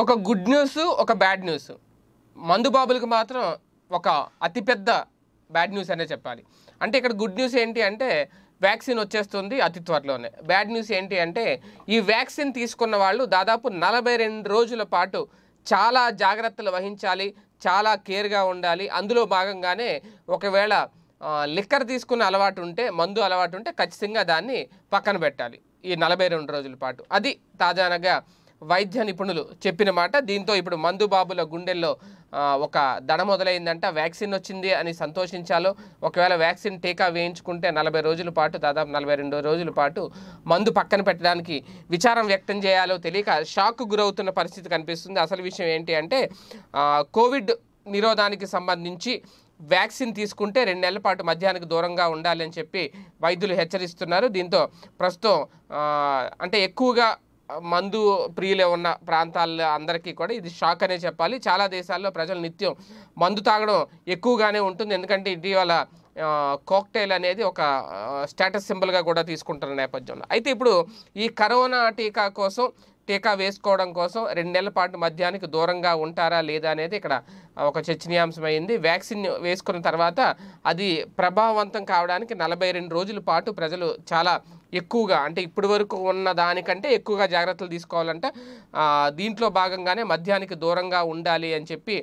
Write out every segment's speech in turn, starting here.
ఒక good news ఒక bad news మందు బాబులకు మాత్రం ఒక అతిపెద్ద బ్యాడ్ న్యూస్ అనే చెప్పాలి అంటే ఇక్కడ గుడ్ న్యూస్ ఏంటి అంటే వ్యాక్సిన్ వచ్చేస్తుంది అతి త్వరలోనే బ్యాడ్ న్యూస్ ఏంటి అంటే ఈ వ్యాక్సిన్ తీసుకున్న వాళ్ళు దాదాపు నలభై రెండు రోజుల పాటు చాలా జాగ్రత్తలు వహించాలి చాలా కేర్గా ఉండాలి అందులో భాగంగానే ఒకవేళ లిక్కర్ తీసుకున్న అలవాటు ఉంటే మందు అలవాటు ఉంటే ఖచ్చితంగా దాన్ని పక్కన పెట్టాలి ఈ నలభై రెండు రోజుల పాటు అది తాజానగా వైద్య నిపుణులు చెప్పిన మాట దీంతో ఇప్పుడు మందుబాబుల గుండెల్లో ఒక దడ మొదలైందంట వ్యాక్సిన్ వచ్చింది అని సంతోషించాలో ఒకవేళ వ్యాక్సిన్ టీకా వేయించుకుంటే నలభై రోజుల పాటు దాదాపు నలభై రెండు రోజుల పాటు మందు పక్కన పెట్టడానికి విచారం వ్యక్తం చేయాలో తెలియక షాక్ గురవుతున్న పరిస్థితి కనిపిస్తుంది అసలు విషయం ఏంటి అంటే కోవిడ్ నిరోధానికి సంబంధించి వ్యాక్సిన్ తీసుకుంటే రెండు నెలల పాటు మధ్యాహ్నానికి దూరంగా ఉండాలని చెప్పి వైద్యులు హెచ్చరిస్తున్నారు దీంతో ప్రస్తుతం అంటే ఎక్కువగా మందు ప్రియులే ఉన్న ప్రాంతాల అందరికీ కూడా ఇది షాక్ అనే చెప్పాలి చాలా దేశాల్లో ప్రజలు నిత్యం మందు తాగడం ఎక్కువగానే ఉంటుంది ఎందుకంటే ఇటీవల కోక్టైల్ అనేది ఒక స్టేటస్ సింబల్గా కూడా తీసుకుంటున్న నేపథ్యంలో అయితే ఇప్పుడు ఈ కరోనా టీకా కోసం టీకా వేసుకోవడం కోసం రెండు నెలల పాటు మధ్యానికి దూరంగా ఉంటారా లేదా అనేది ఇక్కడ ఒక చర్చనీయాంశమైంది వ్యాక్సిన్ వేసుకున్న తర్వాత అది ప్రభావవంతం కావడానికి నలభై రెండు రోజుల పాటు ప్రజలు చాలా ఎక్కువగా అంటే ఇప్పటి వరకు ఉన్న దానికంటే ఎక్కువగా జాగ్రత్తలు తీసుకోవాలంటే దీంట్లో భాగంగానే మద్యానికి దూరంగా ఉండాలి అని చెప్పి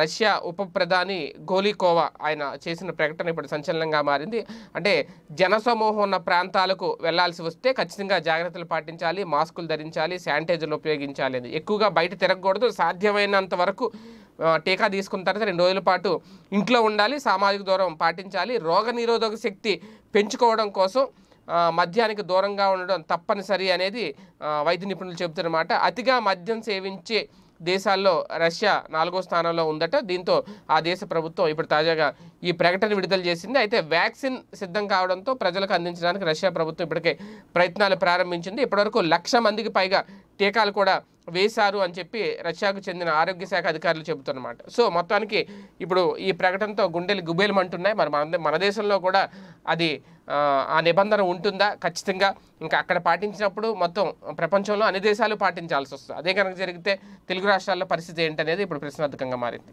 రష్యా ఉప ప్రధాని గోలికోవా ఆయన చేసిన ప్రకటన ఇప్పుడు సంచలనంగా మారింది అంటే జనసమూహం ఉన్న ప్రాంతాలకు వెళ్లాల్సి వస్తే ఖచ్చితంగా జాగ్రత్తలు పాటించాలి మాస్కులు ధరించాలి శానిటైజర్లు ఉపయోగించాలి అని ఎక్కువగా బయట తిరగకూడదు సాధ్యమైనంత వరకు టీకా తీసుకున్న తర్వాత రెండు రోజుల పాటు ఇంట్లో ఉండాలి సామాజిక దూరం పాటించాలి రోగ శక్తి పెంచుకోవడం కోసం మద్యానికి దూరంగా ఉండడం తప్పనిసరి అనేది వైద్య నిపుణులు చెబుతున్నమాట అతిగా మద్యం సేవించే దేశాల్లో రష్యా నాలుగో స్థానంలో ఉందట దీంతో ఆ దేశ ప్రభుత్వం ఇప్పుడు తాజాగా ఈ ప్రకటన విడుదల చేసింది అయితే వ్యాక్సిన్ సిద్ధం కావడంతో ప్రజలకు అందించడానికి రష్యా ప్రభుత్వం ఇప్పటికే ప్రయత్నాలు ప్రారంభించింది ఇప్పటివరకు లక్ష మందికి పైగా టీకాలు కూడా వేశారు అని చెప్పి రష్యాకు చెందిన ఆరోగ్య శాఖ అధికారులు చెబుతున్నమాట సో మొత్తానికి ఇప్పుడు ఈ ప్రకటనతో గుండెలు అంటున్నాయి మరి మన మన దేశంలో కూడా అది ఆ నిబంధన ఉంటుందా ఖచ్చితంగా ఇంకా అక్కడ పాటించినప్పుడు మొత్తం ప్రపంచంలో అన్ని దేశాలు పాటించాల్సి వస్తుంది అదే కనుక జరిగితే తెలుగు రాష్ట్రాల్లో పరిస్థితి ఏంటనేది ఇప్పుడు ప్రశ్నార్థకంగా మారింది